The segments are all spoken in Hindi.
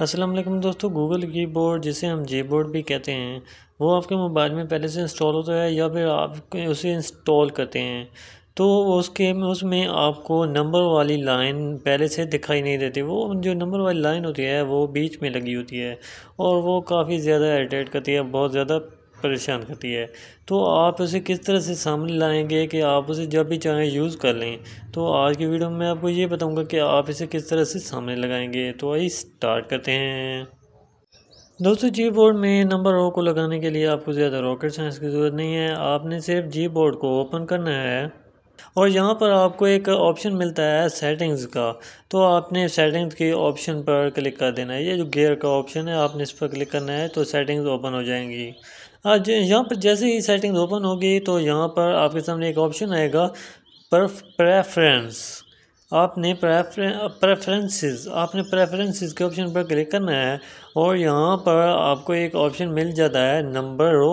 असलम दोस्तों गूगल की बोर्ड जिसे हम जी बोर्ड भी कहते हैं वो आपके मोबाइल में पहले से इंस्टॉल होता है या फिर आप उसे इंस्टॉल करते हैं तो उसके उसमें आपको नंबर वाली लाइन पहले से दिखाई नहीं देती वो जो नंबर वाली लाइन होती है वो बीच में लगी होती है और वो काफ़ी ज़्यादा इरीटेट करती है बहुत ज़्यादा परेशान करती है तो आप उसे किस तरह से सामने लाएंगे कि आप उसे जब भी चाहें यूज़ कर लें तो आज की वीडियो में आपको ये बताऊंगा कि आप इसे किस तरह से सामने लगाएंगे तो आइए स्टार्ट करते हैं दोस्तों जी बोर्ड में नंबर ओ को लगाने के लिए आपको ज़्यादा रॉकेट साइंस की ज़रूरत नहीं है आपने सिर्फ जी बोर्ड को ओपन करना है और यहाँ पर आपको एक ऑप्शन मिलता है सेटिंग्स का तो आपने सेटिंग्स के ऑप्शन पर क्लिक कर देना है ये जो गेयर का ऑप्शन है आपने इस पर क्लिक करना है तो सेटिंग्स ओपन हो जाएंगी आज यहाँ पर जैसे ही सेटिंग्स ओपन होगी तो यहाँ पर आपके सामने एक ऑप्शन आएगा पर प्रेफरेंस आपने प्रेफरेंसेस आपने प्रेफरेंसेस के ऑप्शन पर क्लिक करना है और यहाँ पर आपको एक ऑप्शन मिल जाता है नंबर रो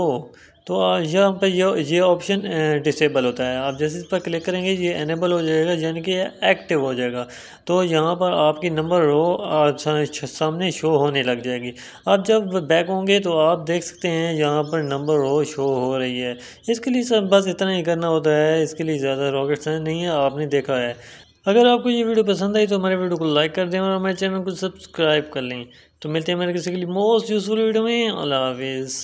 तो यह हम पर ये ऑप्शन डिसेबल होता है आप जैसे इस पर क्लिक करेंगे ये एनेबल हो जाएगा यानी कि एक्टिव हो जाएगा तो यहाँ पर आपकी नंबर रो सामने शो होने लग जाएगी आप जब बैक होंगे तो आप देख सकते हैं यहाँ पर नंबर रो शो हो रही है इसके लिए सब बस इतना ही करना होता है इसके लिए ज़्यादा रॉकेट साइंस नहीं है आपने देखा है अगर आपको ये वीडियो पसंद आई तो हमारे वीडियो को लाइक कर दें और हमारे चैनल को सब्सक्राइब कर लें तो मिलते हैं मेरे किसी के लिए मोस्ट यूज़फुल वीडियो में अल्लाह हाफिज़